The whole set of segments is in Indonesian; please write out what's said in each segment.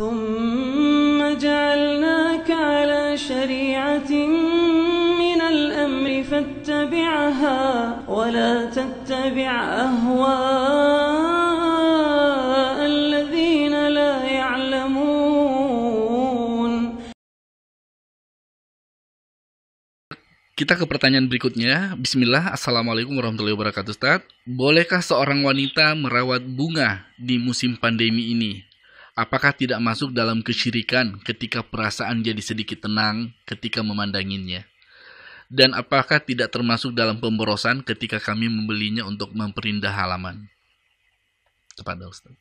ثم جعلناك على شريعة من الأمر فاتبعها ولا تتبع أهواء الذين لا يعلمون Kita ke pertanyaan berikutnya. Bismillah, Assalamualaikum warahmatullahi wabarakatuh Ustaz. Bolehkah seorang wanita merawat bunga di musim pandemi ini? Apakah tidak masuk dalam kesyirikan ketika perasaan jadi sedikit tenang ketika memandanginya? Dan apakah tidak termasuk dalam pemborosan ketika kami membelinya untuk memperindah halaman? Kepada Ustaz.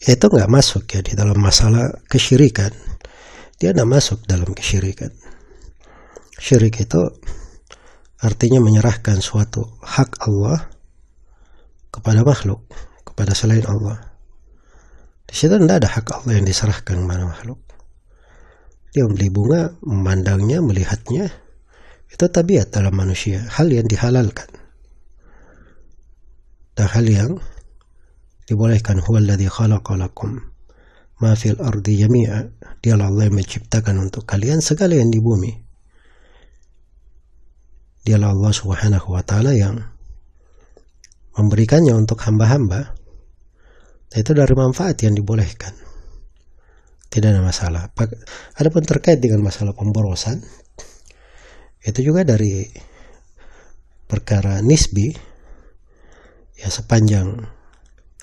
Ya, itu nggak masuk ya di dalam masalah kesyirikan. Dia nggak masuk dalam kesyirikan. Syirik itu artinya menyerahkan suatu hak Allah kepada makhluk, kepada selain Allah. Di situ tidak ada hak Allah yang diserahkan kepada makhluk. Dia membeli bunga, memandangnya, melihatnya. Itu tabiat dalam manusia, hal yang dihalalkan. Dan hal yang dibolehkan huwallazi khalaqalakum ma fil ardi yami'a. Dialah Allah yang menciptakan untuk kalian segala yang di bumi. Dialah Allah Subhanahu wa taala yang memberikannya untuk hamba-hamba itu dari manfaat yang dibolehkan. Tidak ada masalah. Adapun terkait dengan masalah pemborosan, itu juga dari perkara nisbi, ya sepanjang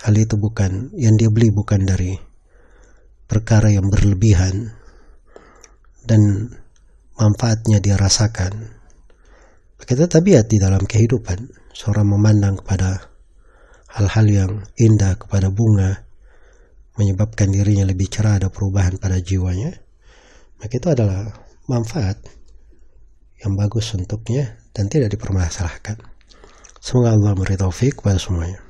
hal itu bukan yang dia beli bukan dari perkara yang berlebihan dan manfaatnya dia rasakan. Kita tabiat di dalam kehidupan, seorang memandang kepada hal-hal yang indah kepada bunga menyebabkan dirinya lebih cerah ada perubahan pada jiwanya maka itu adalah manfaat yang bagus untuknya dan tidak dipermasalahkan semoga Allah beri taufik kepada semuanya